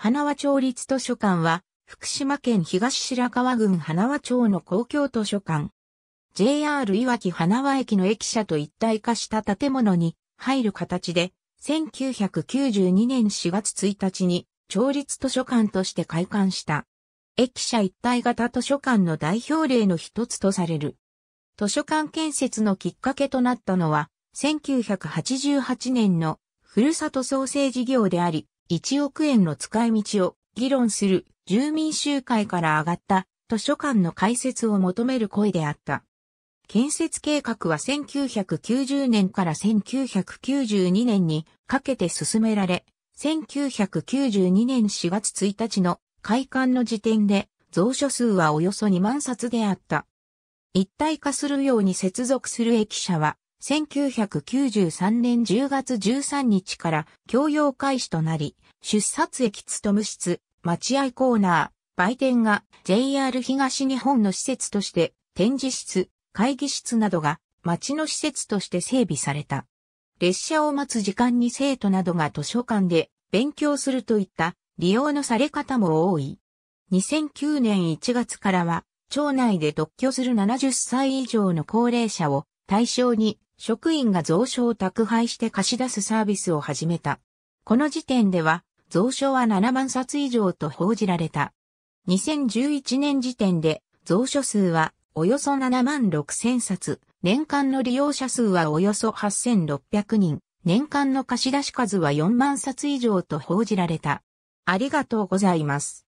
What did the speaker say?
花輪町立図書館は、福島県東白川郡花輪町の公共図書館。JR いわき花輪駅の駅舎と一体化した建物に入る形で、1992年4月1日に町立図書館として開館した。駅舎一体型図書館の代表例の一つとされる。図書館建設のきっかけとなったのは、1988年のふるさと創生事業であり、1億円の使い道を議論する住民集会から上がった図書館の開設を求める声であった。建設計画は1990年から1992年にかけて進められ、1992年4月1日の開館の時点で蔵書数はおよそ2万冊であった。一体化するように接続する駅舎は1993年10月13日から教養開始となり、出札駅勤務室、待合コーナー、売店が JR 東日本の施設として展示室、会議室などが町の施設として整備された。列車を待つ時間に生徒などが図書館で勉強するといった利用のされ方も多い。2009年1月からは、町内で独居する70歳以上の高齢者を対象に職員が蔵書を宅配して貸し出すサービスを始めた。この時点では、蔵書は7万冊以上と報じられた。2011年時点で、蔵書数はおよそ7万6千冊、年間の利用者数はおよそ8600人、年間の貸し出し数は4万冊以上と報じられた。ありがとうございます。